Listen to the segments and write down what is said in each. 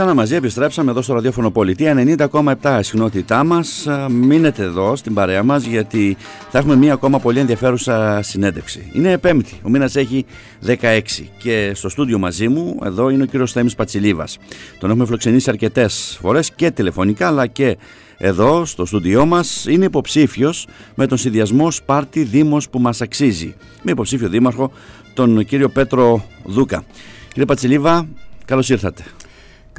Ξανά μαζί επιστρέψαμε εδώ στο ραδιόφωνο Πολιτεία 90,7 συχνότητά μας. Ε, μείνετε εδώ στην παρέα μας γιατί θα έχουμε μία ακόμα πολύ ενδιαφέρουσα συνέντευξη. Είναι Πέμπτη, ο μήνας έχει 16 και στο στούντιο μαζί μου εδώ είναι ο κύριος Θέμης Πατσιλίβα. Τον έχουμε φιλοξενήσει αρκετές φορές και τηλεφωνικά αλλά και εδώ στο στούντιό μας είναι υποψήφιος με τον συνδυασμό Σπάρτη Δήμος που μας αξίζει. Με υποψήφιο δήμαρχο τον κύριο Πέτρο Δούκα. Κύριε Πατσιλίβα, καλώς ήρθατε.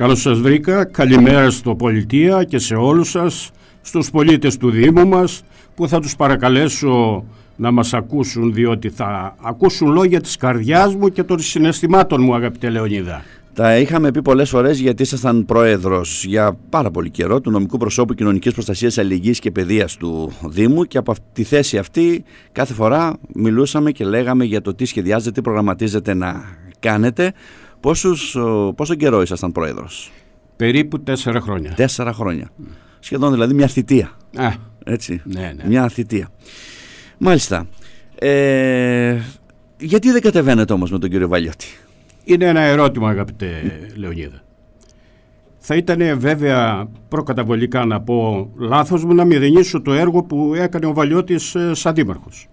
Καλώς σας βρήκα, καλημέρα στο Πολιτεία και σε όλους σας, στους πολίτες του Δήμου μας που θα τους παρακαλέσω να μας ακούσουν διότι θα ακούσουν λόγια της καρδιάς μου και των συναισθημάτων μου αγαπητέ Λεωνίδα. Τα είχαμε πει πολλές φορές γιατί ήσασταν πρόεδρος για πάρα πολύ καιρό του νομικού προσώπου κοινωνικής προστασίας, αλληλεγγύης και παιδείας του Δήμου. Και από τη θέση αυτή, κάθε φορά μιλούσαμε και λέγαμε για το τι σχεδιάζετε, τι προγραμματίζετε να κάνετε. Πόσους, πόσο καιρό ήσασταν πρόεδρος? Περίπου τέσσερα χρόνια. Τέσσερα χρόνια. Σχεδόν δηλαδή μια θητεία. Α, Έτσι. Ναι, ναι. Μια θητεία. Μάλιστα. Ε, γιατί δεν κατεβαίνετε όμως με τον κύριο Βαλιώτη. Είναι ένα ερώτημα αγαπητέ Λεωνίδα. Θα ήταν βέβαια προκαταβολικά να πω λάθος μου να μηδενίσω το έργο που έκανε ο Βαλιώτης ε, σαν δήμαρχος.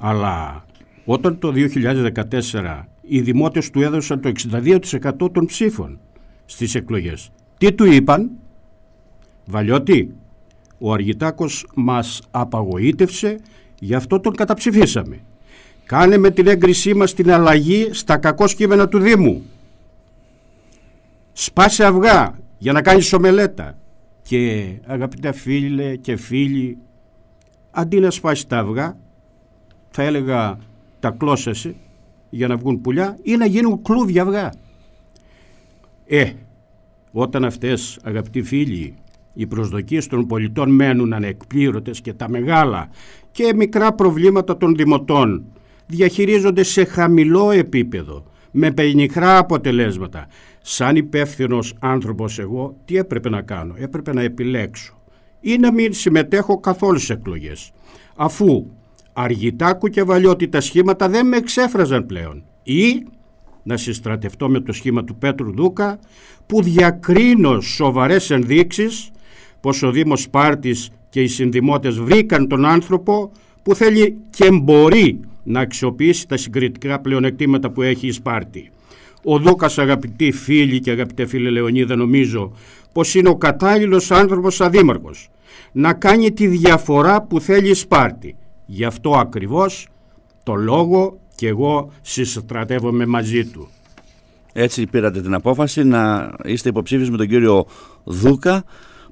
Αλλά όταν το 2014 οι δημότες του έδωσαν το 62% των ψήφων στις εκλογές. Τι του είπαν, Βαλιώτη, ο Αργυτάκος μας απαγοήτευσε, γι' αυτό τον καταψηφίσαμε. Κάνε με την έγκρισή μας την αλλαγή στα κακό σκήμενα του Δήμου. Σπάσε αυγά για να κάνεις ομελέτα. Και αγαπητέ φίλε και φίλοι, αντί να σπάσεις τα αυγά, θα έλεγα τα για να βγουν πουλιά ή να γίνουν κλούβια αυγά. Ε, όταν αυτές αγαπητοί φίλοι οι προσδοκίες των πολιτών μένουν ανεκπλήρωτες και τα μεγάλα και μικρά προβλήματα των δημοτών διαχειρίζονται σε χαμηλό επίπεδο με πενιχρά αποτελέσματα. Σαν υπεύθυνος άνθρωπος εγώ τι έπρεπε να κάνω, έπρεπε να επιλέξω ή να μην συμμετέχω καθόλου σε εκλογές αφού Αργητάκου αργητά τα σχήματα δεν με εξέφραζαν πλέον ή να συστρατευτώ με το σχήμα του Πέτρου Δούκα που διακρίνω σοβαρές ενδείξεις πως ο Δήμος Σπάρτης και οι συνδημότες βρήκαν τον άνθρωπο που θέλει και μπορεί να αξιοποιήσει τα συγκριτικά πλεονεκτήματα που έχει η Σπάρτη. Ο Δούκας αγαπητοί φίλοι και αγαπητέ φίλε Λεωνίδα νομίζω πως είναι ο κατάλληλος άνθρωπος αδήμαρχος να κάνει τη διαφορά που θέλει η Σπάρτη Γι' αυτό ακριβώς το λόγο και εγώ συστρατεύομαι μαζί του. Έτσι πήρατε την απόφαση να είστε υποψήφιος με τον κύριο Δούκα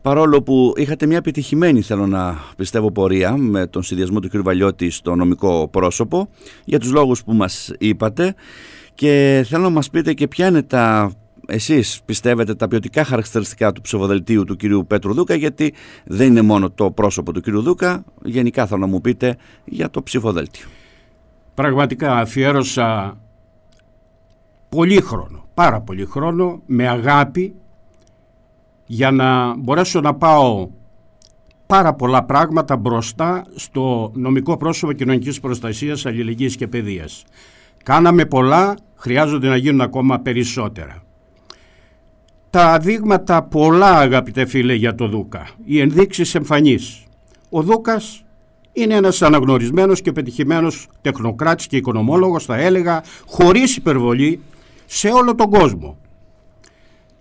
παρόλο που είχατε μια επιτυχημένη θέλω να πιστεύω πορεία με τον συνδυασμό του κ. Βαλιώτη στο νομικό πρόσωπο για τους λόγους που μας είπατε και θέλω να μας πείτε και ποια είναι τα εσείς πιστεύετε τα ποιοτικά χαρακτηριστικά του ψηφοδελτίου του κυρίου Πέτρου Δούκα, γιατί δεν είναι μόνο το πρόσωπο του κυρίου Δούκα, γενικά θα να μου πείτε για το ψηφοδέλτιο. Πραγματικά αφιέρωσα πολύ χρόνο, πάρα πολύ χρόνο, με αγάπη, για να μπορέσω να πάω πάρα πολλά πράγματα μπροστά στο νομικό πρόσωπο κοινωνικής προστασίας, αλληλεγγύης και παιδείας. Κάναμε πολλά, χρειάζονται να γίνουν ακόμα περισσότερα. Τα δείγματα πολλά αγαπητέ φίλε για το Δούκα. Οι ενδείξεις εμφανείς. Ο Δούκας είναι ένας αναγνωρισμένος και πετυχημένος τεχνοκράτης και οικονομόλογος θα έλεγα χωρίς υπερβολή σε όλο τον κόσμο.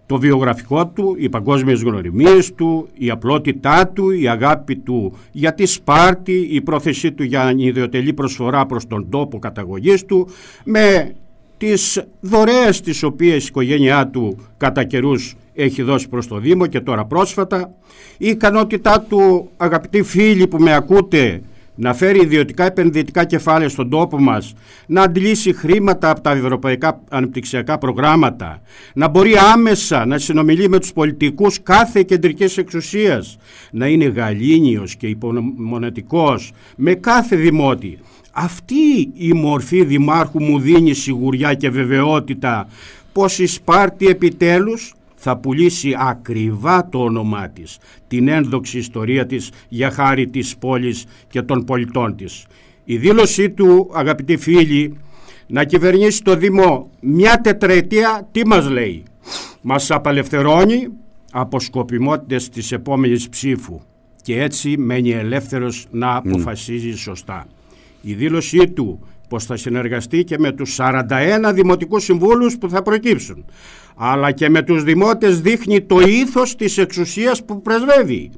Το βιογραφικό του, οι παγκόσμιες γνωριμίες του, η απλότητά του, η αγάπη του για τη Σπάρτη, η πρόθεσή του για ιδιωτελή προσφορά προς τον τόπο καταγωγής του με τις δωρεές τις οποίες η οικογένειά του κατά καιρούς έχει δώσει προς το Δήμο και τώρα πρόσφατα η ικανότητά του αγαπητοί φίλοι που με ακούτε να φέρει ιδιωτικά επενδυτικά κεφάλαια στον τόπο μας, να αντλήσει χρήματα από τα ευρωπαϊκά ανεπτυξιακά προγράμματα, να μπορεί άμεσα να συνομιλεί με τους πολιτικούς κάθε κεντρικής εξουσίας, να είναι γαλήνιος και υπομονετικός με κάθε δημότη, αυτή η μορφή δημάρχου μου δίνει σιγουριά και βεβαιότητα πως η Σπάρτη επιτέλους θα πουλήσει ακριβά το όνομά της, την ένδοξη ιστορία της για χάρη της πόλης και των πολιτών της. Η δήλωσή του, αγαπητοί φίλοι, να κυβερνήσει το Δήμο μια τετραετία, τι μας λέει. Μας απελευθερώνει από σκοπιμότητες της επόμενης ψήφου και έτσι μένει ελεύθερος να αποφασίζει σωστά η δήλωσή του πως θα συνεργαστεί και με τους 41 δημοτικούς συμβούλους που θα προκύψουν αλλά και με τους δημότες δείχνει το ήθος της εξουσίας που πρεσβεύει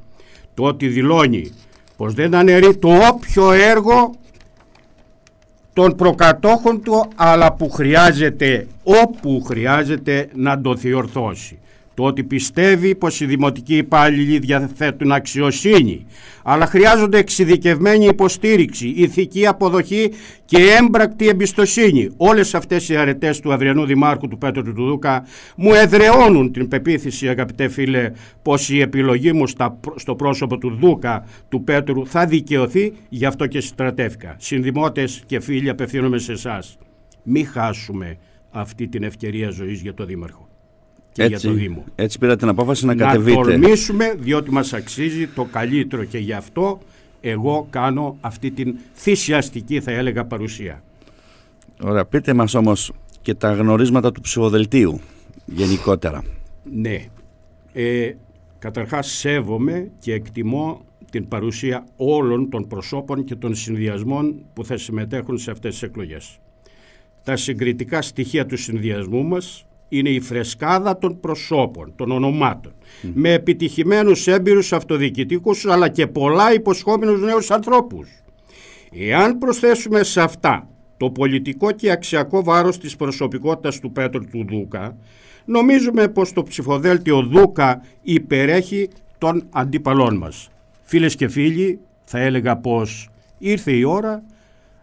το ότι δηλώνει πως δεν αναιρεί το όποιο έργο των προκατόχων του αλλά που χρειάζεται όπου χρειάζεται να το διορθώσει το ότι πιστεύει πως οι δημοτικοί υπάλληλοι διαθέτουν αξιοσύνη, αλλά χρειάζονται εξειδικευμένη υποστήριξη, ηθική αποδοχή και έμπρακτη εμπιστοσύνη. Όλες αυτές οι αρετές του αυριανού Δημάρχου του Πέτρου του Δούκα μου εδρεώνουν την πεποίθηση, αγαπητέ φίλε, πως η επιλογή μου στο πρόσωπο του Δούκα του Πέτρου θα δικαιωθεί, γι' αυτό και στρατεύκα. Συνδημότες και φίλοι απευθύνομαι σε εσάς. Μην χάσουμε αυτή την ευκαιρία ζωής για το Δήμαρχο έτσι, για το Δήμο. Έτσι πήρα την απόφαση να, κατεβείτε. Να τολμήσουμε διότι μας αξίζει το καλύτερο και γι' αυτό εγώ κάνω αυτή την θυσιαστική θα έλεγα παρουσία. Ωραία, πείτε μας όμως και τα γνωρίσματα του ψηφοδελτίου γενικότερα. Ναι, ε, καταρχάς σέβομαι και εκτιμώ την παρουσία όλων των προσώπων και των συνδυασμών που θα συμμετέχουν σε αυτές τις εκλογές. Τα συγκριτικά στοιχεία του συνδυασμού μας είναι η φρεσκάδα των προσώπων, των ονομάτων. Με επιτυχημένους έμπειρους αυτοδιοικητικούς αλλά και πολλά υποσχόμενους νέους ανθρώπους. Εάν προσθέσουμε σε αυτά το πολιτικό και αξιακό βάρος της προσωπικότητας του Πέτρου του Δούκα, νομίζουμε πως το ψηφοδέλτιο Δούκα υπερέχει των αντιπαλών μας. Φίλες και φίλοι, θα έλεγα πως ήρθε η ώρα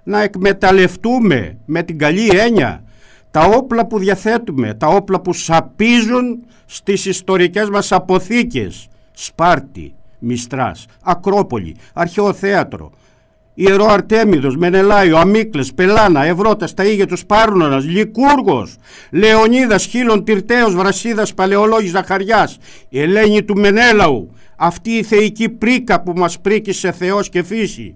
να εκμεταλλευτούμε με την καλή έννοια τα όπλα που διαθέτουμε, τα όπλα που σαπίζουν στις ιστορικές μας αποθήκες, Σπάρτη, Μιστράς, Ακρόπολη, Αρχαιοθέατρο, Ιερό Αρτέμιδος, Μενελάιο, Αμίκλες, Πελάνα, Ευρώτα, τα ίδια του Λικούργος, Λικούργος, Λεωνίδας, Χίλων, Τυρτέος, Βρασίδας, Παλαιολόγης, Ζαχαριάς, Ελένη του Μενέλαου, αυτή η θεϊκή πρίκα που μας πρίκησε Θεός και φύση,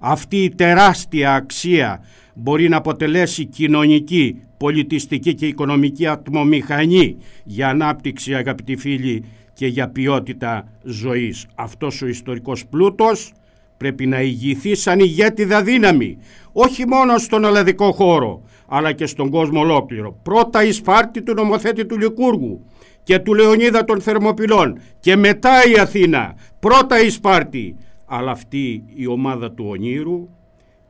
αυτή η τεράστια αξία μπορεί να αποτελέσει κοινωνική, πολιτιστική και οικονομική ατμομηχανή για ανάπτυξη αγαπητοί φίλοι και για ποιότητα ζωής. Αυτός ο ιστορικός πλούτος πρέπει να ηγηθεί σαν ηγέτιδα δύναμη, όχι μόνο στον ελλαδικό χώρο, αλλά και στον κόσμο ολόκληρο. Πρώτα η Σπάρτη του νομοθέτη του Λυκούργου και του Λεωνίδα των Θερμοπυλών και μετά η Αθήνα, πρώτα η Σπάρτη, αλλά αυτή η ομάδα του Ονείρου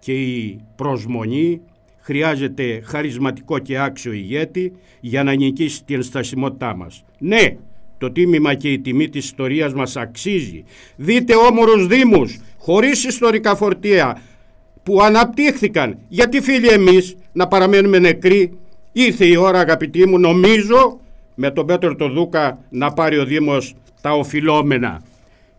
και η προσμονή χρειάζεται χαρισματικό και άξιο ηγέτη για να νικήσει την στασιμότητά μας. Ναι, το τίμημα και η τιμή της ιστορίας μας αξίζει. Δείτε όμορους δήμους χωρίς ιστορικά φορτία που αναπτύχθηκαν. Γιατί φίλοι εμείς να παραμένουμε νεκροί. Ήρθε η ώρα αγαπητοί μου νομίζω με τον Πέτρο τον Δούκα να πάρει ο Δήμος τα οφειλόμενα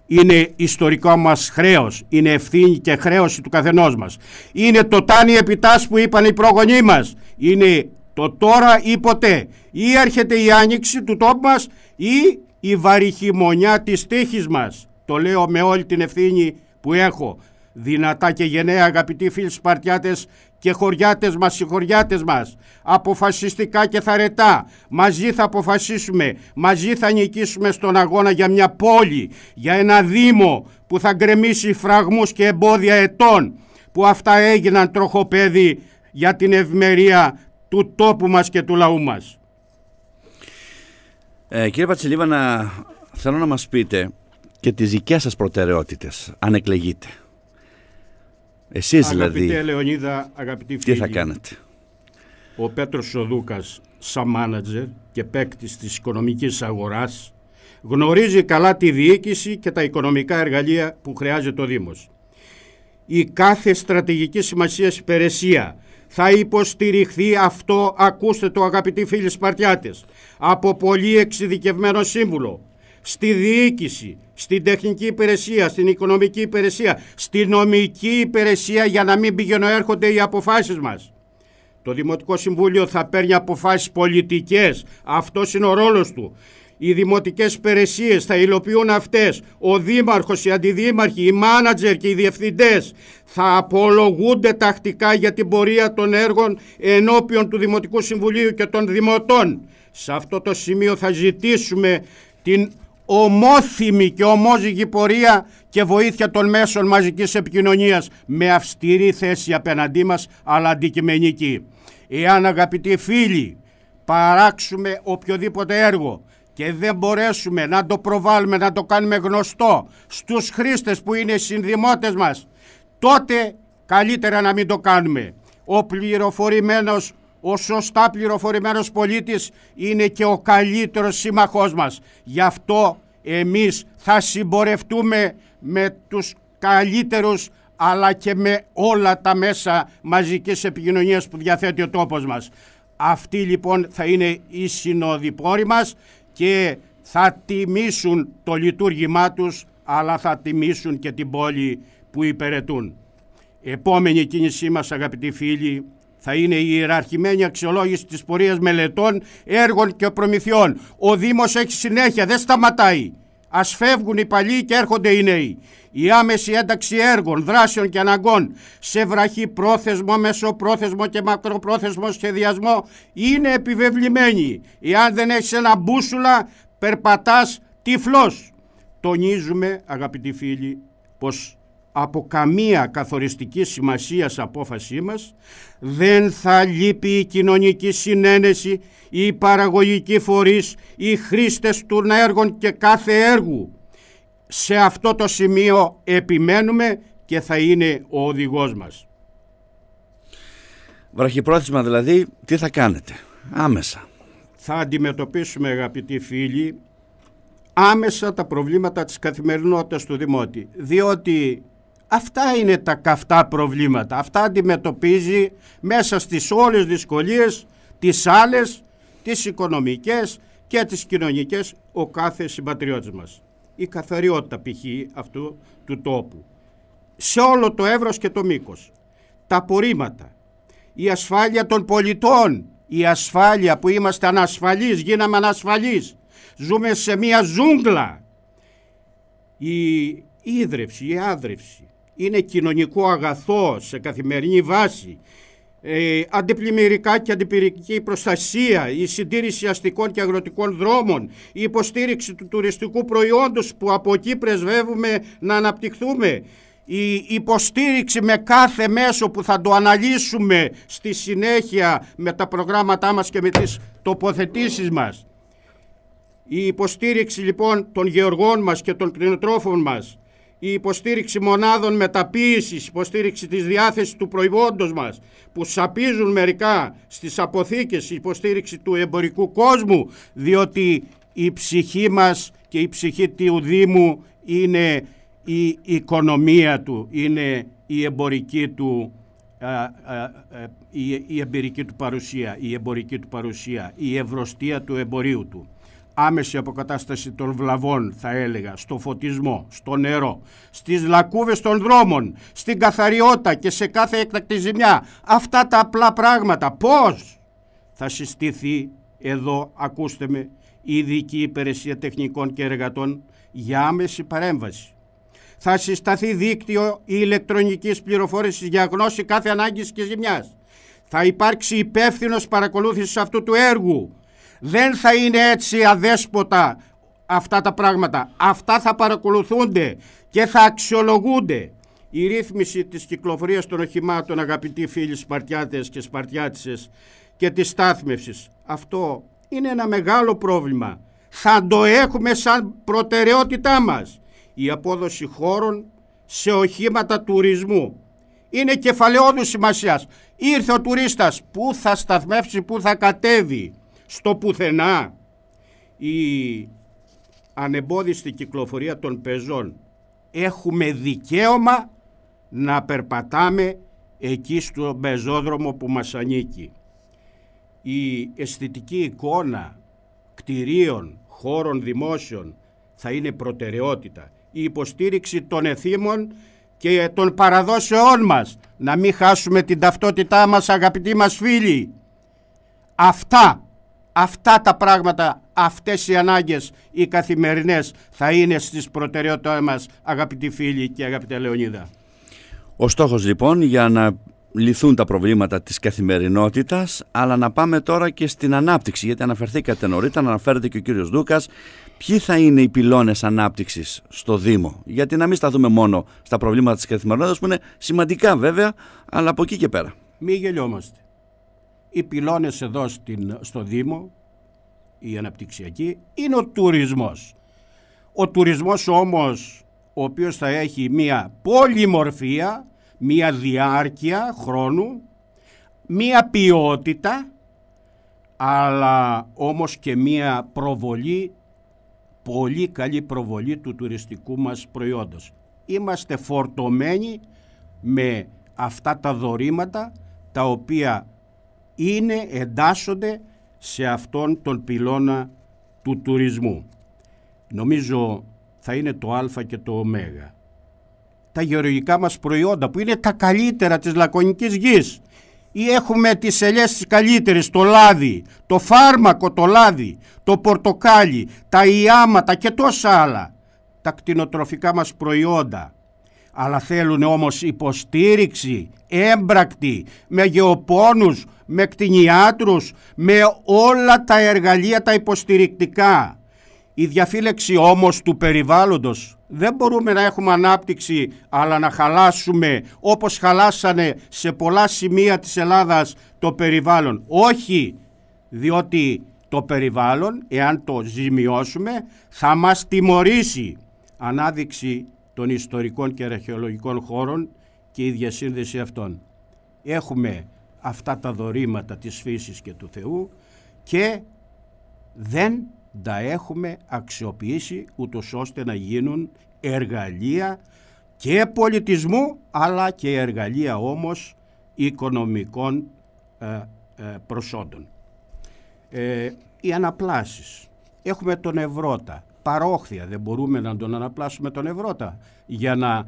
είναι ιστορικό μας χρέος, είναι ευθύνη και χρέωση του καθενός μας. Είναι το τάνι επιτάς που είπαν οι πρόγονοί μας, είναι το τώρα ή ποτέ. Ή έρχεται η άνοιξη του τόπου μας ή η βαριχημονιά της τύχης μας. Το λέω με όλη την ευθύνη που έχω. Δυνατά και γενναία αγαπητοί φίλοι Σπαρτιάτες και χωριάτες μας, συγχωριάτες μας, αποφασιστικά και θαρετά, μαζί θα αποφασίσουμε, μαζί θα νικήσουμε στον αγώνα για μια πόλη, για ένα δήμο που θα γκρεμίσει φραγμούς και εμπόδια ετών, που αυτά έγιναν τροχοπέδι για την ευμερία του τόπου μας και του λαού μας. Ε, κύριε Πατσιλίβα, θέλω να μας πείτε και τις δικές σας προτεραιότητες, αν εκλεγείτε. Εσείς αγαπητέ δηλαδή. Λεωνίδα, αγαπητοί φίλοι. Τι θα κάνετε. Ο Πέτρος Σοδούκας σαν μάνατζερ και παίκτης της οικονομικής αγοράς, γνωρίζει καλά τη διοίκηση και τα οικονομικά εργαλεία που χρειάζεται ο Δήμος. Η κάθε στρατηγική σημασίας υπηρεσία θα υποστηριχθεί αυτό, ακούστε το αγαπητοί φίλοι Σπαρτιάτες, από πολύ εξειδικευμένο σύμβουλο, στη διοίκηση, στην τεχνική υπηρεσία, στην οικονομική υπηρεσία, στη νομική υπηρεσία για να μην έρχονται οι αποφάσεις μας. Το Δημοτικό Συμβούλιο θα παίρνει αποφάσεις πολιτικές, αυτός είναι ο ρόλος του. Οι δημοτικές υπηρεσίες θα υλοποιούν αυτές. Ο δήμαρχος, οι αντιδήμαρχοι, οι μάνατζερ και οι διευθυντές θα απολογούνται τακτικά για την πορεία των έργων ενώπιον του Δημοτικού Συμβουλίου και των Δημοτών. Σε αυτό το σημείο θα ζητήσουμε την ομόθυμη και ομόζυγη πορεία και βοήθεια των μέσων μαζικής επικοινωνίας με αυστηρή θέση απέναντί μας αλλά αντικειμενική. Εάν αγαπητοί φίλοι παράξουμε οποιοδήποτε έργο και δεν μπορέσουμε να το προβάλλουμε, να το κάνουμε γνωστό στους χρήστες που είναι συνδημότες μας, τότε καλύτερα να μην το κάνουμε. Ο πληροφορημένος ο σωστά πληροφορημένος πολίτης είναι και ο καλύτερος σύμμαχός μας. Γι' αυτό εμείς θα συμπορευτούμε με τους καλύτερους αλλά και με όλα τα μέσα μαζικής επικοινωνίας που διαθέτει ο τόπος μας. Αυτοί λοιπόν θα είναι οι συνοδοιπόροι μας και θα τιμήσουν το λειτουργήμά τους αλλά θα τιμήσουν και την πόλη που υπηρετούν. Επόμενη κίνησή μας αγαπητοί φίλοι θα είναι η ιεραρχημένη αξιολόγηση της πορείας μελετών, έργων και προμηθειών. Ο Δήμος έχει συνέχεια, δεν σταματάει. Ας φεύγουν οι παλιοί και έρχονται οι νέοι. Η άμεση ένταξη έργων, δράσεων και αναγκών σε βραχή πρόθεσμο, μεσοπρόθεσμο και μακροπρόθεσμο σχεδιασμό είναι επιβεβλημένη. Εάν δεν έχεις ένα μπούσουλα, περπατάς τυφλός. Τονίζουμε, αγαπητοί φίλοι, πως από καμία καθοριστική σημασίας απόφασή μας, δεν θα λείπει η κοινωνική συνένεση, η παραγωγική φορείς, οι χρήστες των έργων και κάθε έργου. Σε αυτό το σημείο επιμένουμε και θα είναι ο οδηγός μας. Βραχυπρόθεσμα δηλαδή, τι θα κάνετε άμεσα. Θα αντιμετωπίσουμε αγαπητοί φίλοι άμεσα τα προβλήματα της καθημερινότητας του Δημότη, διότι Αυτά είναι τα καυτά προβλήματα. Αυτά αντιμετωπίζει μέσα στις όλες δυσκολίες, τις άλλες, τις οικονομικές και τις κοινωνικές ο κάθε συμπατριώτης μας. Η καθαριότητα π.χ. αυτού του τόπου. Σε όλο το εύρος και το μήκος. Τα απορρίμματα. Η ασφάλεια των πολιτών. Η ασφάλεια που είμαστε ανασφαλείς, γίναμε ανασφαλείς. Ζούμε σε μια ζούγκλα. Η ίδρυψη, η άδρυψη, είναι κοινωνικό αγαθό σε καθημερινή βάση, ε, αντιπλημμυρικά και αντιπυρική προστασία, η συντήρηση αστικών και αγροτικών δρόμων, η υποστήριξη του τουριστικού προϊόντος που από εκεί πρεσβεύουμε να αναπτυχθούμε, η υποστήριξη με κάθε μέσο που θα το αναλύσουμε στη συνέχεια με τα προγράμματά μας και με τις τοποθετήσεις μας. Η υποστήριξη λοιπόν των γεωργών μας και των κτηνοτρόφων μας, η υποστήριξη μονάδων μεταποίησης, υποστήριξη της διάθεσης του προϊόντος μας, που σαπίζουν μερικά στις αποθήκες, η υποστήριξη του εμπορικού κόσμου, διότι η ψυχή μας και η ψυχή του Δήμου είναι η οικονομία του, είναι η εμπορική του ε, η, η εμπειρική του παρουσία, η εμπορική του παρουσία, η ευρωστία του εμπορίου του άμεση αποκατάσταση των βλαβών θα έλεγα, στο φωτισμό, στο νερό, στις λακκούβες των δρόμων, στην καθαριότητα και σε κάθε έκτακτη ζημιά. Αυτά τα απλά πράγματα πώς θα συστήθει εδώ, ακούστε με, η ειδική υπηρεσία τεχνικών και εργατών για άμεση παρέμβαση. Θα συσταθεί δίκτυο ηλεκτρονικής πληροφόρησης για γνώση κάθε ανάγκης και ζημιάς. Θα υπάρξει υπεύθυνος παρακολούθησης αυτού του έργου δεν θα είναι έτσι αδέσποτα αυτά τα πράγματα. Αυτά θα παρακολουθούνται και θα αξιολογούνται. Η ρύθμιση της κυκλοφορίας των οχημάτων, αγαπητοί φίλοι Σπαρτιάτες και Σπαρτιάτισες, και της στάθμευσης. Αυτό είναι ένα μεγάλο πρόβλημα. Θα το έχουμε σαν προτεραιότητά μας. Η απόδοση χώρων σε οχήματα τουρισμού. Είναι κεφαλαιόδους σημασίας. Ήρθε ο τουρίστας. Πού θα σταθμεύσει, πού θα κατέβει στο πουθενά. Η ανεμπόδιστη κυκλοφορία των πεζών. Έχουμε δικαίωμα να περπατάμε εκεί στο πεζόδρομο που μας ανήκει. Η αισθητική εικόνα κτηρίων, χώρων δημόσιων θα είναι προτεραιότητα. Η υποστήριξη των εθήμων και των παραδόσεών μας. Να μην χάσουμε την ταυτότητά μας αγαπητοί μας φίλοι. Αυτά αυτά τα πράγματα, αυτές οι ανάγκες οι καθημερινές θα είναι στις προτεραιότητες μας αγαπητοί φίλοι και αγαπητέ Λεωνίδα. Ο στόχος λοιπόν για να λυθούν τα προβλήματα της καθημερινότητας αλλά να πάμε τώρα και στην ανάπτυξη γιατί αναφερθήκατε νωρίτερα, αναφέρεται και ο κύριος Δούκας ποιοι θα είναι οι πυλώνες ανάπτυξης στο Δήμο γιατί να μην σταθούμε μόνο στα προβλήματα της καθημερινότητας που είναι σημαντικά βέβαια αλλά από εκεί και πέρα. Μην γελιόμαστε οι πυλώνες εδώ στην, στο Δήμο, η αναπτυξιακή, είναι ο τουρισμός. Ο τουρισμός όμως, ο οποίος θα έχει μία πολυμορφία, μία διάρκεια χρόνου, μία ποιότητα, αλλά όμως και μία προβολή, πολύ καλή προβολή του τουριστικού μας προϊόντος. Είμαστε φορτωμένοι με αυτά τα δωρήματα τα οποία είναι, εντάσσονται σε αυτόν τον πυλώνα του τουρισμού. Νομίζω θα είναι το α και το ω. Τα γεωργικά μας προϊόντα που είναι τα καλύτερα της λακωνικής γης ή έχουμε τις ελιές τις καλύτερες, το λάδι, το φάρμακο το λάδι, το πορτοκάλι, τα ιάματα και τόσα άλλα. Τα κτηνοτροφικά μας προϊόντα, αλλά θέλουν όμως υποστήριξη έμπρακτη, με γεωπόνους, με κτηνιάτρους, με όλα τα εργαλεία τα υποστηρικτικά. Η διαφύλεξη όμως του περιβάλλοντος δεν μπορούμε να έχουμε ανάπτυξη αλλά να χαλάσουμε όπως χαλάσανε σε πολλά σημεία της Ελλάδας το περιβάλλον. Όχι, διότι το περιβάλλον εάν το ζημιώσουμε θα μας τιμωρήσει. Ανάδειξη των ιστορικών και αρχαιολογικών χώρων και η διασύνδεση αυτών. Έχουμε αυτά τα δωρήματα της φύσης και του Θεού και δεν τα έχουμε αξιοποιήσει ούτως ώστε να γίνουν εργαλεία και πολιτισμού αλλά και εργαλεία όμως οικονομικών ε, ε, προσόντων. Ε, οι αναπλάσεις. Έχουμε τον Ευρώτα παρόχθια. Δεν μπορούμε να τον αναπλάσουμε τον Ευρώτα για να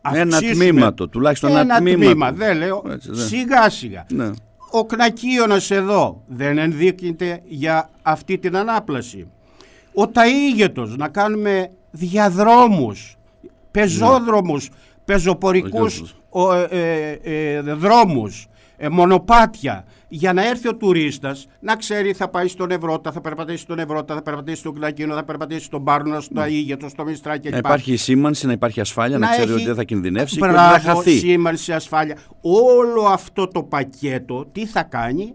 αυξήσουμε... Ένα τμήμα το, τουλάχιστον ένα, τμήμα. τμήμα. Δεν λέω, ναι. σιγά σιγά. Ναι. Ο Κνακίωνας εδώ δεν ενδείκνεται για αυτή την ανάπλαση. Ο Ταΐγετος να κάνουμε διαδρόμους, πεζόδρομους, ναι. πεζοπορικούς ο, ε, ε, ε, δρόμους, μονοπάτια για να έρθει ο τουρίστας να ξέρει θα πάει στον Ευρώτα, θα περπατήσει στον Ευρώτα, θα περπατήσει στον Κλακίνο, θα περπατήσει στον Πάρνος, στο ναι. Αίγετο, στο Μιστράκι. Να υπάρχει σήμανση, να υπάρχει ασφάλεια, να, ξέρει ότι δεν θα κινδυνεύσει Μπράβο, και να θα χαθεί. σήμανση, ασφάλεια. Όλο αυτό το πακέτο τι θα κάνει,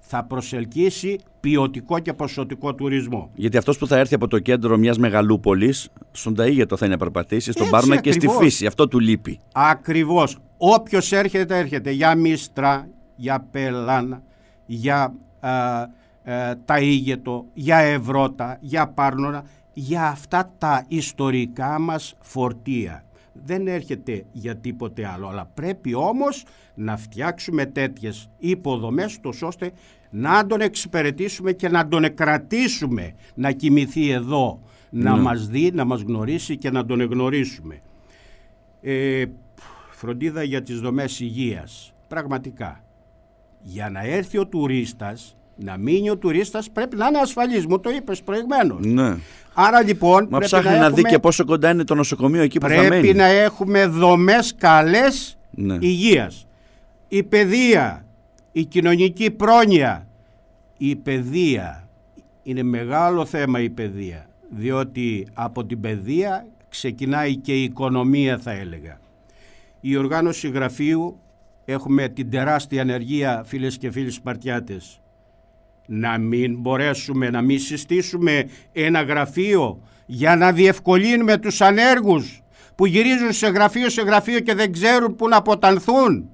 θα προσελκύσει ποιοτικό και ποσοτικό τουρισμό. Γιατί αυτός που θα έρθει από το κέντρο μιας μεγαλούπολης, στον Ταίγετο θα είναι να περπατήσει, στον Πάρνα και στη φύση. Αυτό του λείπει. Ακριβώς. Όποιος έρχεται, έρχεται για Μίστρα, για Πελάνα, για ε, ε, Ταΐγετο, για Ευρώτα, για Πάρνονα, για αυτά τα ιστορικά μας φορτία. Δεν έρχεται για τίποτε άλλο, αλλά πρέπει όμως να φτιάξουμε τέτοιες υποδομές τόσο ώστε να τον εξυπηρετήσουμε και να τον κρατήσουμε να κοιμηθεί εδώ, να ναι. μας δει, να μας γνωρίσει και να τον εγνωρίσουμε. Ε, φροντίδα για τις δομές υγείας, πραγματικά για να έρθει ο τουρίστας να μείνει ο τουρίστας πρέπει να είναι ασφαλής. Μου το είπες προηγουμένως. Ναι. Άρα λοιπόν. Μα ψάχνει να, να δει και πόσο κοντά είναι το νοσοκομείο εκεί που πρέπει θα Πρέπει να έχουμε δομές καλές ναι. Η παιδεία, η κοινωνική πρόνοια. Η παιδεία. Είναι μεγάλο θέμα η παιδεία. Διότι από την παιδεία ξεκινάει και η οικονομία, θα έλεγα. Η οργάνωση γραφείου έχουμε την τεράστια ανεργία φίλες και φίλοι Σπαρτιάτες. Να μην μπορέσουμε να μην συστήσουμε ένα γραφείο για να διευκολύνουμε τους ανέργους που γυρίζουν σε γραφείο σε γραφείο και δεν ξέρουν που να αποτανθούν.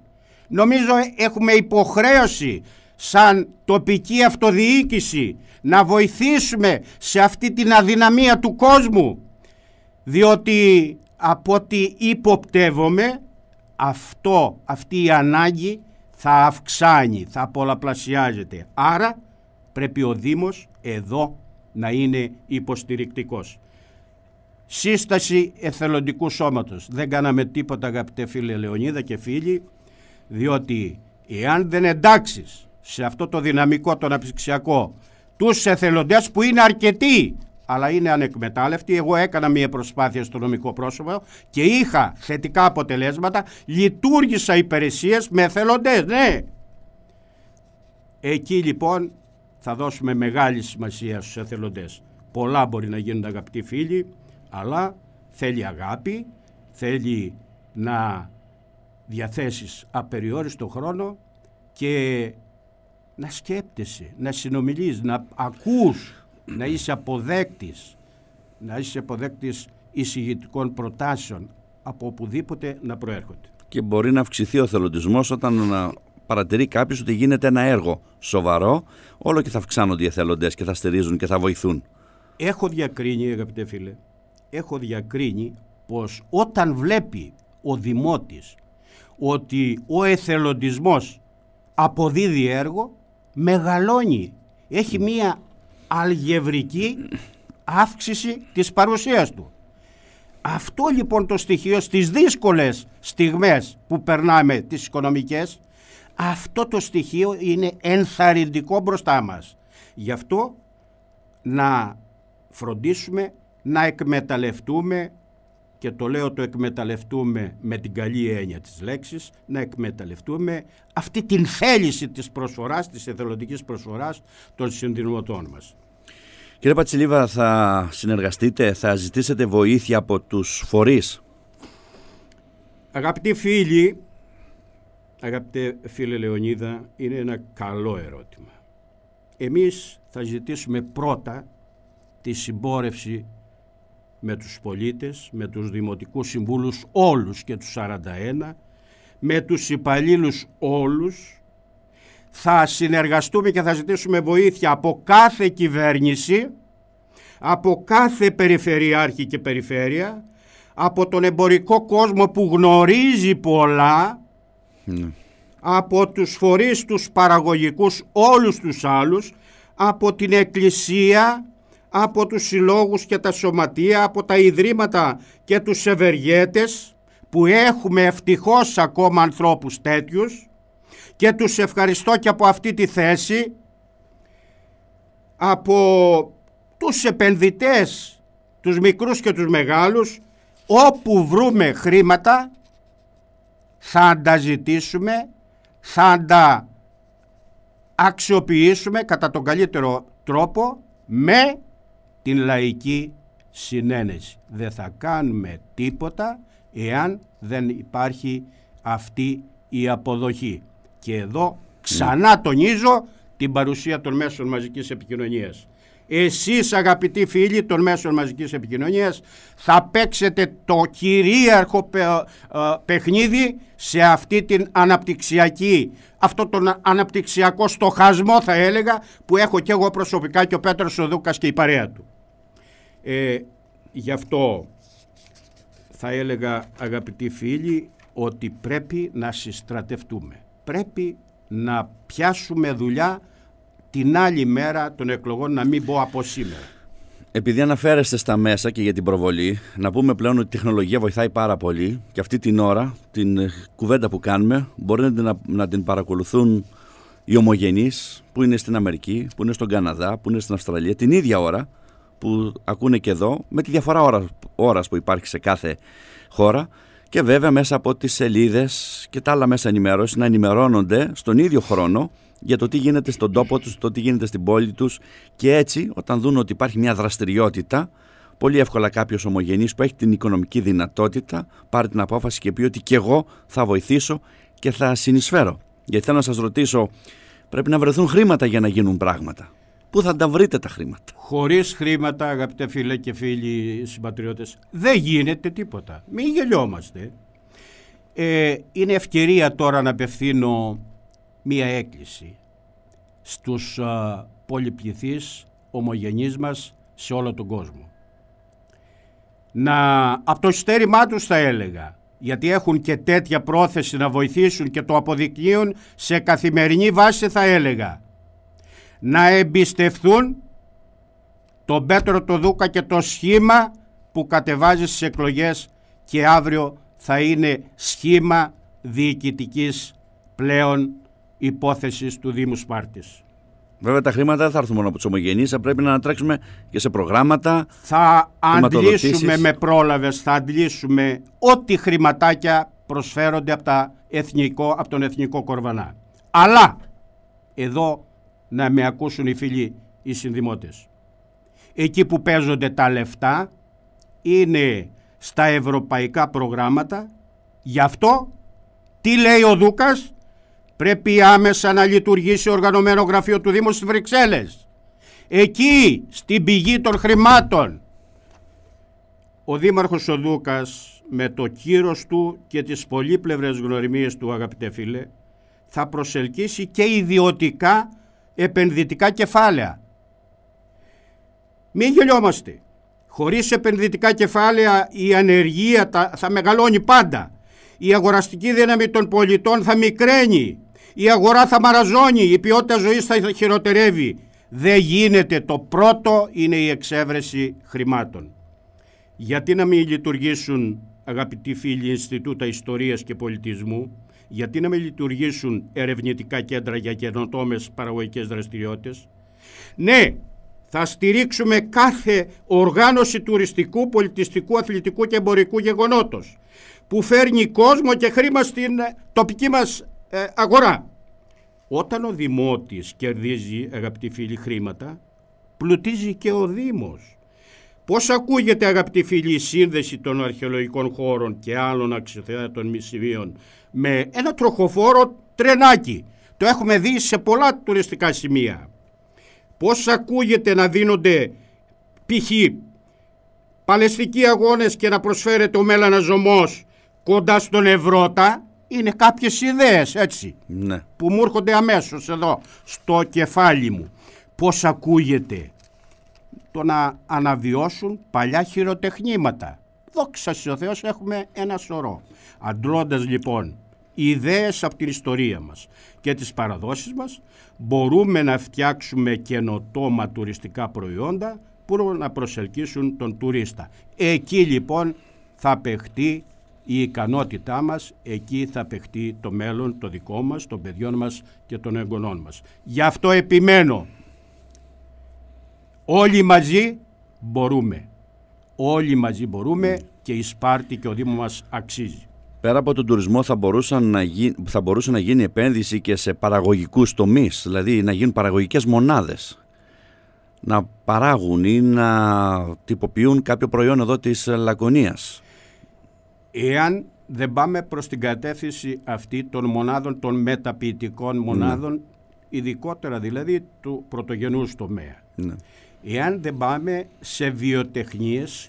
Νομίζω έχουμε υποχρέωση σαν τοπική αυτοδιοίκηση να βοηθήσουμε σε αυτή την αδυναμία του κόσμου διότι από ό,τι υποπτεύομαι αυτό, αυτή η ανάγκη θα αυξάνει, θα πολλαπλασιάζεται. Άρα πρέπει ο Δήμος εδώ να είναι υποστηρικτικός. Σύσταση εθελοντικού σώματος. Δεν κάναμε τίποτα αγαπητέ φίλε Λεωνίδα και φίλοι, διότι εάν δεν εντάξεις σε αυτό το δυναμικό, το αναπτυξιακό, τους εθελοντές που είναι αρκετοί αλλά είναι ανεκμετάλλευτη. Εγώ έκανα μια προσπάθεια στο νομικό πρόσωπο και είχα θετικά αποτελέσματα. Λειτουργήσα υπηρεσίες με θελοντέ, ναι. Εκεί λοιπόν θα δώσουμε μεγάλη σημασία στους εθελοντές. Πολλά μπορεί να γίνουν αγαπητοί φίλοι, αλλά θέλει αγάπη, θέλει να διαθέσεις απεριόριστο χρόνο και να σκέπτεσαι, να συνομιλείς, να ακούς να είσαι αποδέκτης, να είσαι αποδέκτης εισηγητικών προτάσεων από οπουδήποτε να προέρχονται. Και μπορεί να αυξηθεί ο θελοντισμός όταν να παρατηρεί κάποιος ότι γίνεται ένα έργο σοβαρό, όλο και θα αυξάνονται οι εθελοντές και θα στηρίζουν και θα βοηθούν. Έχω διακρίνει, αγαπητέ φίλε, έχω διακρίνει πως όταν βλέπει ο Δημότης ότι ο εθελοντισμός αποδίδει έργο, μεγαλώνει. Έχει μία αλγευρική αύξηση της παρουσίας του. Αυτό λοιπόν το στοιχείο στις δύσκολες στιγμές που περνάμε τις οικονομικές, αυτό το στοιχείο είναι ενθαρρυντικό μπροστά μας. Γι' αυτό να φροντίσουμε να εκμεταλλευτούμε και το λέω το εκμεταλλευτούμε με την καλή έννοια της λέξης, να εκμεταλλευτούμε αυτή την θέληση της προσφοράς, της εθελοντικής προσφοράς των συνδημοτών μας. Κύριε Πατσιλίβα, θα συνεργαστείτε, θα ζητήσετε βοήθεια από τους φορείς. Αγαπητοί φίλοι, αγαπητέ φίλε Λεωνίδα, είναι ένα καλό ερώτημα. Εμείς θα ζητήσουμε πρώτα τη συμπόρευση με τους πολίτες, με τους δημοτικούς συμβούλους όλους και τους 41, με τους υπαλλήλους όλους. Θα συνεργαστούμε και θα ζητήσουμε βοήθεια από κάθε κυβέρνηση, από κάθε περιφερειάρχη και περιφέρεια, από τον εμπορικό κόσμο που γνωρίζει πολλά, ναι. από τους φορείς τους παραγωγικούς όλους τους άλλους, από την εκκλησία από τους συλλόγους και τα σωματεία, από τα ιδρύματα και τους ευεργέτες που έχουμε ευτυχώς ακόμα ανθρώπους τέτοιους και τους ευχαριστώ και από αυτή τη θέση από τους επενδυτές, τους μικρούς και τους μεγάλους όπου βρούμε χρήματα θα ανταζητήσουμε, θα τα αξιοποιήσουμε κατά τον καλύτερο τρόπο με την λαϊκή συνένεση. Δεν θα κάνουμε τίποτα εάν δεν υπάρχει αυτή η αποδοχή. Και εδώ ξανά τονίζω την παρουσία των μέσων μαζικής επικοινωνίας. Εσείς αγαπητοί φίλοι των μέσων μαζικής επικοινωνίας θα παίξετε το κυρίαρχο ε, παιχνίδι σε αυτή την αναπτυξιακή, αυτό τον αναπτυξιακό στοχασμό θα έλεγα που έχω και εγώ προσωπικά και ο Πέτρος Δούκας και η παρέα του. Ε, γι' αυτό θα έλεγα αγαπητοί φίλοι ότι πρέπει να συστρατευτούμε. Πρέπει να πιάσουμε δουλειά την άλλη μέρα των εκλογών, να μην πω από σήμερα. Επειδή αναφέρεστε στα μέσα και για την προβολή, να πούμε πλέον ότι η τεχνολογία βοηθάει πάρα πολύ και αυτή την ώρα, την ε, κουβέντα που κάνουμε, μπορεί να, να την παρακολουθούν οι ομογενείς που είναι στην Αμερική, που είναι στον Καναδά, που είναι στην Αυστραλία, την ίδια ώρα, που ακούνε και εδώ με τη διαφορά ώρα, ώρας που υπάρχει σε κάθε χώρα και βέβαια μέσα από τις σελίδες και τα άλλα μέσα ενημέρωσης να ενημερώνονται στον ίδιο χρόνο για το τι γίνεται στον τόπο τους, το τι γίνεται στην πόλη τους και έτσι όταν δουν ότι υπάρχει μια δραστηριότητα πολύ εύκολα κάποιος ομογενής που έχει την οικονομική δυνατότητα πάρει την απόφαση και πει ότι και εγώ θα βοηθήσω και θα συνεισφέρω. Γιατί θέλω να σας ρωτήσω, πρέπει να βρεθούν χρήματα για να γίνουν πράγματα. Πού θα τα βρείτε τα χρήματα. Χωρίς χρήματα, αγαπητέ φίλε και φίλοι συμπατριώτες, δεν γίνεται τίποτα. Μην γελιόμαστε. Ε, είναι ευκαιρία τώρα να απευθύνω μία έκκληση στους πολυπληθείς ομογενείς μας σε όλο τον κόσμο. Να, από το στέρημά τους θα έλεγα, γιατί έχουν και τέτοια πρόθεση να βοηθήσουν και το αποδεικνύουν σε καθημερινή βάση θα έλεγα, να εμπιστευθούν τον Πέτρο το Δούκα και το σχήμα που κατεβάζει στις εκλογές και αύριο θα είναι σχήμα διοικητικής πλέον υπόθεσης του Δήμου Σπάρτης. Βέβαια τα χρήματα δεν θα έρθουν μόνο από τους ομογενείς, θα πρέπει να ανατρέξουμε και σε προγράμματα, Θα αντλήσουμε με πρόλαβες, θα αντλήσουμε ό,τι χρηματάκια προσφέρονται από, τα εθνικό, από τον Εθνικό Κορβανά. Αλλά εδώ να με ακούσουν οι φίλοι οι συνδημότες. Εκεί που παίζονται τα λεφτά είναι στα ευρωπαϊκά προγράμματα. Γι' αυτό τι λέει ο Δούκας πρέπει άμεσα να λειτουργήσει οργανωμένο γραφείο του Δήμου στις Βρυξέλλες. Εκεί στην πηγή των χρημάτων. Ο Δήμαρχος ο Δούκας με το κύρος του και τις πολύπλευρες γνωριμίες του αγαπητέ φίλε θα προσελκύσει και ιδιωτικά επενδυτικά κεφάλαια. Μην γελιόμαστε. Χωρίς επενδυτικά κεφάλαια η ανεργία θα μεγαλώνει πάντα. Η αγοραστική δύναμη των πολιτών θα μικραίνει. Η αγορά θα μαραζώνει. Η ποιότητα ζωής θα χειροτερεύει. Δεν γίνεται. Το πρώτο είναι η εξέβρεση χρημάτων. Γιατί να μην λειτουργήσουν αγαπητοί φίλοι Ινστιτούτα Ιστορίας και Πολιτισμού γιατί να μην λειτουργήσουν ερευνητικά κέντρα για καινοτόμες παραγωγικές δραστηριότητες. Ναι, θα στηρίξουμε κάθε οργάνωση τουριστικού, πολιτιστικού, αθλητικού και εμπορικού γεγονότος που φέρνει κόσμο και χρήμα στην ε, τοπική μας ε, αγορά. Όταν ο Δημότης κερδίζει, αγαπητοί φίλοι, χρήματα, πλουτίζει και ο Δήμος. Πώς ακούγεται αγαπητοί φίλοι η σύνδεση των αρχαιολογικών χώρων και άλλων αξιοθέατων μυσιβίων με ένα τροχοφόρο τρενάκι. Το έχουμε δει σε πολλά τουριστικά σημεία. Πώς ακούγεται να δίνονται π.χ. παλαιστικοί αγώνες και να προσφέρεται ο Μέλανας κοντά στον Ευρώτα είναι κάποιες ιδέες έτσι ναι. που μου έρχονται αμέσως εδώ στο κεφάλι μου. Πώς ακούγεται το να αναβιώσουν παλιά χειροτεχνήματα. Δόξα ο Θεός έχουμε ένα σωρό. Αντλώντας λοιπόν ιδέες από την ιστορία μας και τις παραδόσεις μας, μπορούμε να φτιάξουμε καινοτόμα τουριστικά προϊόντα που να προσελκύσουν τον τουρίστα. Εκεί λοιπόν θα παιχτεί η ικανότητά μας, εκεί θα παιχτεί το μέλλον το δικό μας, των παιδιών μας και των εγγονών μας. Γι' αυτό επιμένω Όλοι μαζί μπορούμε. Όλοι μαζί μπορούμε και η Σπάρτη και ο Δήμος μας αξίζει. Πέρα από τον τουρισμό θα, μπορούσαν να θα μπορούσε να γίνει επένδυση και σε παραγωγικούς τομείς, δηλαδή να γίνουν παραγωγικές μονάδες. Να παράγουν ή να τυποποιούν κάποιο προϊόν εδώ της Λακωνίας. Εάν δεν πάμε προς την κατεύθυνση αυτή των μονάδων, των μεταποιητικών ναι. μονάδων, ειδικότερα δηλαδή του πρωτογενούς τομέα. Ναι εάν δεν πάμε σε βιοτεχνίες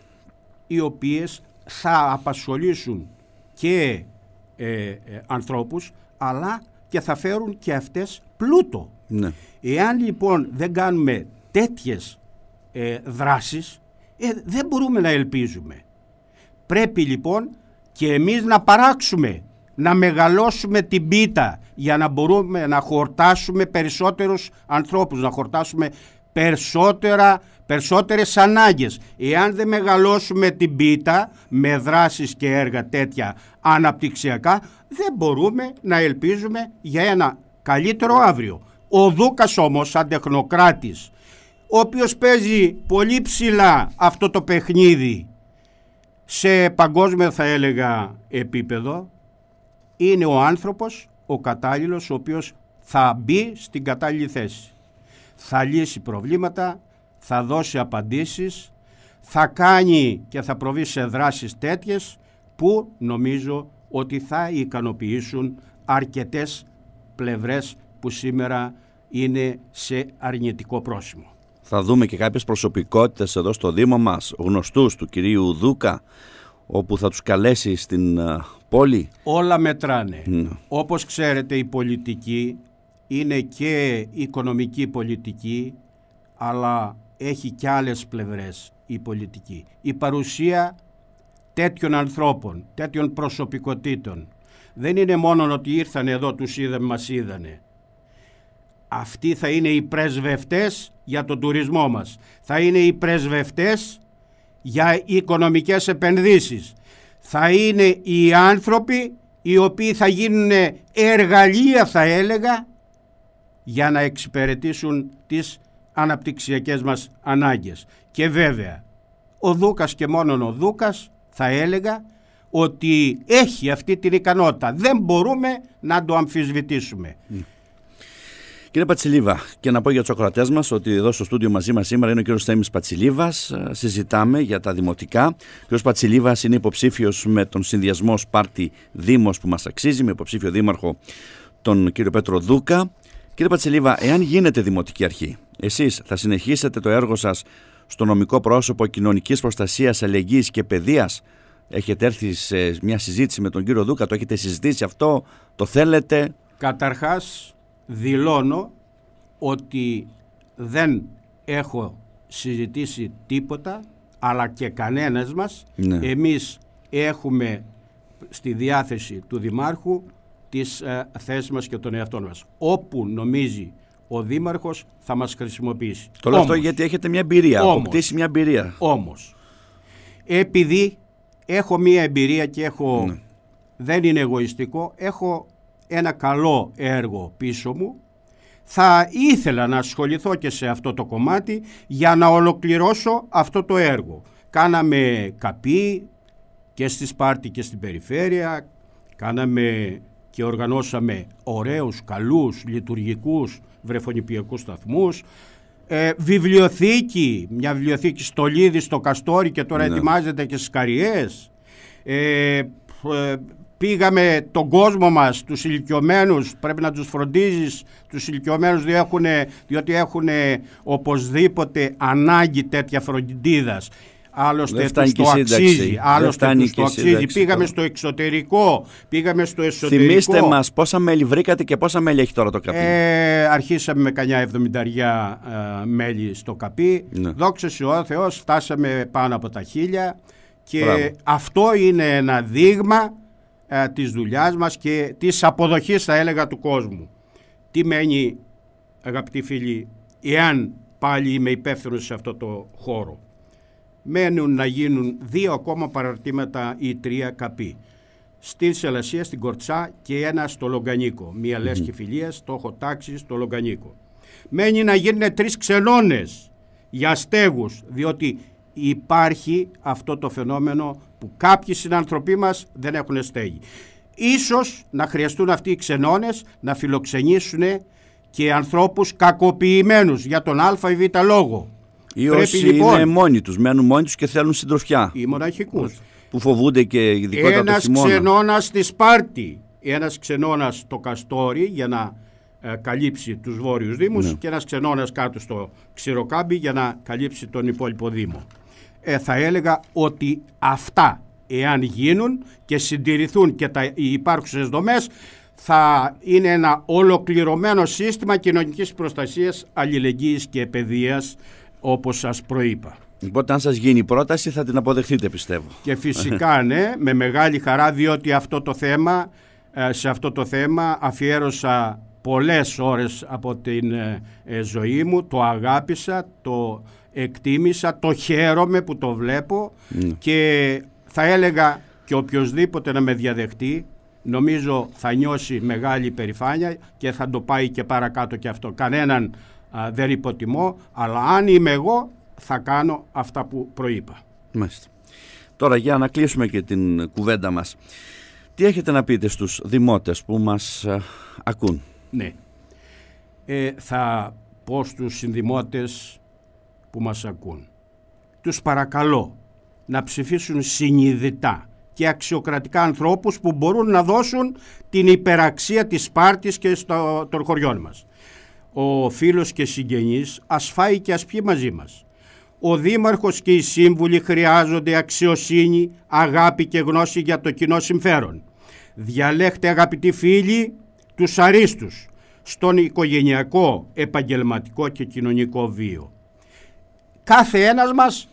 οι οποίες θα απασχολήσουν και ε, ε, ανθρώπους αλλά και θα φέρουν και αυτές πλούτο. Ναι. Εάν λοιπόν δεν κάνουμε τέτοιες ε, δράσεις ε, δεν μπορούμε να ελπίζουμε. Πρέπει λοιπόν και εμείς να παράξουμε, να μεγαλώσουμε την πίτα για να μπορούμε να χορτάσουμε περισσότερους ανθρώπους, να χορτάσουμε περισσότερα, περισσότερες ανάγκες. Εάν δεν μεγαλώσουμε την πίτα με δράσεις και έργα τέτοια αναπτυξιακά, δεν μπορούμε να ελπίζουμε για ένα καλύτερο αύριο. Ο Δούκας όμως, σαν τεχνοκράτης, ο οποίος παίζει πολύ ψηλά αυτό το παιχνίδι σε παγκόσμιο θα έλεγα επίπεδο, είναι ο άνθρωπος, ο κατάλληλος, ο οποίος θα μπει στην κατάλληλη θέση θα λύσει προβλήματα, θα δώσει απαντήσεις, θα κάνει και θα προβεί σε δράσεις τέτοιες που νομίζω ότι θα ικανοποιήσουν αρκετές πλευρές που σήμερα είναι σε αρνητικό πρόσημο. Θα δούμε και κάποιες προσωπικότητες εδώ στο Δήμο μας, γνωστούς του κυρίου Δούκα, όπου θα τους καλέσει στην ε, πόλη. Όλα μετράνε. Mm. Όπως ξέρετε η πολιτική είναι και οικονομική πολιτική, αλλά έχει και άλλες πλευρές η πολιτική. Η παρουσία τέτοιων ανθρώπων, τέτοιων προσωπικότητων, δεν είναι μόνο ότι ήρθαν εδώ, τους είδαμε, μας είδανε. Αυτοί θα είναι οι πρεσβευτές για τον τουρισμό μας. Θα είναι οι πρεσβευτές για οικονομικές επενδύσεις. Θα είναι οι άνθρωποι οι οποίοι θα γίνουν εργαλεία θα έλεγα για να εξυπηρετήσουν τις αναπτυξιακές μας ανάγκες. Και βέβαια, ο Δούκας και μόνον ο Δούκας θα έλεγα ότι έχει αυτή την ικανότητα. Δεν μπορούμε να το αμφισβητήσουμε. Ναι. Κύριε Πατσιλίβα, και να πω για τους ακροατές μας ότι εδώ στο στούντιο μαζί μας σήμερα είναι ο κύριος Θέμης Πατσιλίβας. Ε, συζητάμε για τα δημοτικά. Ο κύριος Πατσιλίβας είναι υποψήφιος με τον συνδυασμό Σπάρτη Δήμος που μας αξίζει, με υποψήφιο δήμαρχο τον κύριο Πέτρο Δούκα. Κύριε Πατσελίβα, εάν γίνετε δημοτική αρχή, εσείς θα συνεχίσετε το έργο σας στο νομικό πρόσωπο κοινωνικής προστασίας, αλληλεγγύης και παιδείας. Έχετε έρθει σε μια συζήτηση με τον κύριο Δούκα, το έχετε συζητήσει αυτό, το θέλετε. Καταρχάς, δηλώνω ότι δεν έχω συζητήσει τίποτα αλλά και κανένας μας ναι. εμείς έχουμε στη διάθεση του Δημάρχου τις ε, θέσεις μας και των εαυτών μας. Όπου νομίζει ο Δήμαρχος θα μας χρησιμοποιήσει. Το λέω αυτό γιατί έχετε μια εμπειρία, όμως, αποκτήσει μια εμπειρία. Όμως, επειδή έχω μια εμπειρία και έχω, ναι. δεν είναι εγωιστικό, έχω ένα καλό έργο πίσω μου, θα ήθελα να ασχοληθώ και σε αυτό το κομμάτι για να ολοκληρώσω αυτό το έργο. Κάναμε καπί και στη Σπάρτη και στην περιφέρεια, κάναμε και οργανώσαμε ωραίους, καλούς, λειτουργικούς βρεφονιπιακούς σταθμούς. Ε, βιβλιοθήκη, μια βιβλιοθήκη στο Λίδι, στο Καστόρι και τώρα ναι. ετοιμάζεται και στις Καριές. Ε, ε, πήγαμε τον κόσμο μας, τους ηλικιωμένους, πρέπει να τους φροντίζεις τους ηλικιωμένους διότι έχουν, διότι έχουν οπωσδήποτε ανάγκη τέτοια φροντίδας. Άλλωστε το αξίζει. Άλλωστε το αξίζει. Πήγαμε στο εξωτερικό, πήγαμε στο εσωτερικό. Θυμήστε μας πόσα μέλη βρήκατε και πόσα μέλη έχει τώρα το καπί. Ε, αρχίσαμε με κανιά εβδομηνταριά ε, μέλη στο καπί. Ναι. Δόξα σε ο Θεός, φτάσαμε πάνω από τα χίλια. Και αυτό είναι ένα δείγμα ε, της δουλειάς μας και της αποδοχής θα έλεγα του κόσμου. Τι μένει αγαπητοί φίλοι εάν πάλι είμαι υπεύθυνος σε αυτό το χώρο μένουν να γίνουν δύο ακόμα παραρτήματα ή τρία καπή. Στην Σελασία, στην Κορτσά και ένα στο Λογκανίκο. Μία mm. λέσχη φιλία, το έχω τάξει στο Λογκανίκο. Μένει να γίνουν τρεις ξενώνες για στέγου, διότι υπάρχει αυτό το φαινόμενο που κάποιοι συνανθρωποί μας δεν έχουν στέγη. Ίσως να χρειαστούν αυτοί οι ξενώνες να φιλοξενήσουν και ανθρώπους κακοποιημένους για τον α ή β λόγο. Ή όσοι είναι λοιπόν μόνοι τους, μένουν μόνοι τους και θέλουν συντροφιά. Οι μοναχικούς. Που φοβούνται και ειδικότερα Ένας το χειμώνα. Ένα ξενώνας στη Σπάρτη, ένας ξενώνας στο Καστόρι για να ε, καλύψει τους βόρειους Δήμους ναι. και ένας ξενώνας κάτω στο Ξηροκάμπι για να καλύψει τον υπόλοιπο Δήμο. Ε, θα έλεγα ότι αυτά εάν γίνουν και συντηρηθούν και τα, οι υπάρχουσες δομές θα είναι ένα ολοκληρωμένο σύστημα κοινωνικής προστασίας, αλληλεγγύης και παιδείας όπως σας προείπα. Οπότε λοιπόν, αν σας γίνει η πρόταση θα την αποδεχτείτε πιστεύω. Και φυσικά ναι, με μεγάλη χαρά διότι αυτό το θέμα, ε, σε αυτό το θέμα αφιέρωσα πολλές ώρες από την ε, ε, ζωή μου, το αγάπησα, το εκτίμησα, το χαίρομαι που το βλέπω ναι. και θα έλεγα και οποιοδήποτε να με διαδεχτεί νομίζω θα νιώσει μεγάλη υπερηφάνεια και θα το πάει και παρακάτω και αυτό. Κανέναν δεν υποτιμώ, αλλά αν είμαι εγώ θα κάνω αυτά που προείπα. Μάλιστα. Τώρα για να κλείσουμε και την κουβέντα μας. Τι έχετε να πείτε στους δημότες που μας ακούν. Ναι. Ε, θα πω στους συνδημότες που μας ακούν. Τους παρακαλώ να ψηφίσουν συνειδητά και αξιοκρατικά ανθρώπους που μπορούν να δώσουν την υπεραξία της Σπάρτης και στο, των χωριών μας ο φίλος και συγγενής ας φάει και ας πιει μαζί μας. Ο Δήμαρχος και οι σύμβουλοι χρειάζονται αξιοσύνη, αγάπη και γνώση για το κοινό συμφέρον. Διαλέχτε αγαπητοί φίλοι τους αρίστους στον οικογενειακό, επαγγελματικό και κοινωνικό βίο. Κάθε ένας μας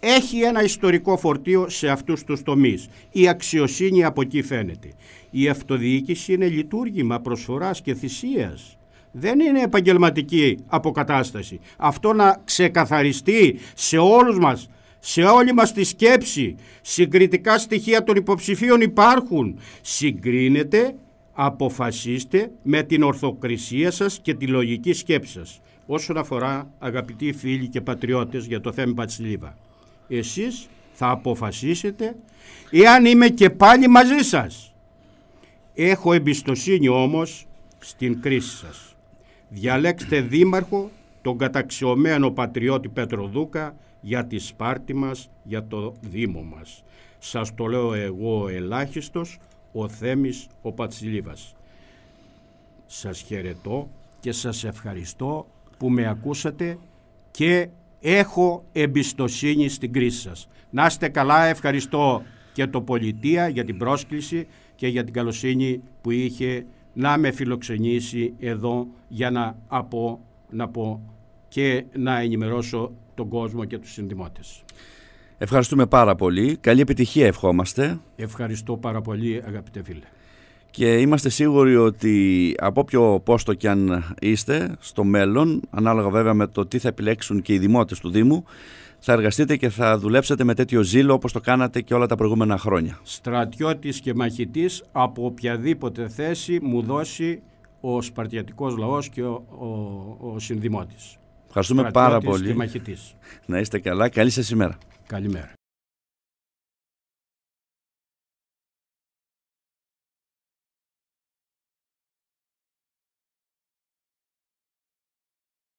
έχει ένα ιστορικό φορτίο σε αυτούς τους τομείς. Η αξιοσύνη από εκεί φαίνεται. Η αυτοδιοίκηση είναι λειτουργήμα προσφοράς και θυσίας δεν είναι επαγγελματική αποκατάσταση. Αυτό να ξεκαθαριστεί σε όλους μας, σε όλη μας τη σκέψη. Συγκριτικά στοιχεία των υποψηφίων υπάρχουν. Συγκρίνετε, αποφασίστε με την ορθοκρισία σας και τη λογική σκέψη σας. Όσον αφορά αγαπητοί φίλοι και πατριώτες για το θέμα πατσιλίβα. Εσείς θα αποφασίσετε εάν είμαι και πάλι μαζί σας. Έχω εμπιστοσύνη όμως στην κρίση σας. Διαλέξτε δήμαρχο τον καταξιωμένο πατριώτη Πέτρο Δούκα για τη Σπάρτη μας, για το Δήμο μας. Σας το λέω εγώ ελάχιστος, ο Θέμης ο Πατσιλίβας. Σας χαιρετώ και σας ευχαριστώ που με ακούσατε και έχω εμπιστοσύνη στην κρίση σας. Να είστε καλά, ευχαριστώ και το Πολιτεία για την πρόσκληση και για την καλοσύνη που είχε να με φιλοξενήσει εδώ για να, απο, να πω και να ενημερώσω τον κόσμο και τους συνδημότες. Ευχαριστούμε πάρα πολύ. Καλή επιτυχία ευχόμαστε. Ευχαριστώ πάρα πολύ αγαπητέ φίλε. Και είμαστε σίγουροι ότι από όποιο πόστο κι αν είστε στο μέλλον, ανάλογα βέβαια με το τι θα επιλέξουν και οι δημότες του Δήμου, θα εργαστείτε και θα δουλέψετε με τέτοιο ζήλο όπως το κάνατε και όλα τα προηγούμενα χρόνια. Στρατιώτης και μαχητής από οποιαδήποτε θέση μου δώσει ο Σπαρτιατικός λαός και ο, ο, ο συνδημότης. Ευχαριστούμε πάρα πολύ. Και μαχητής. Να είστε καλά. Καλή σας ημέρα. Καλημέρα.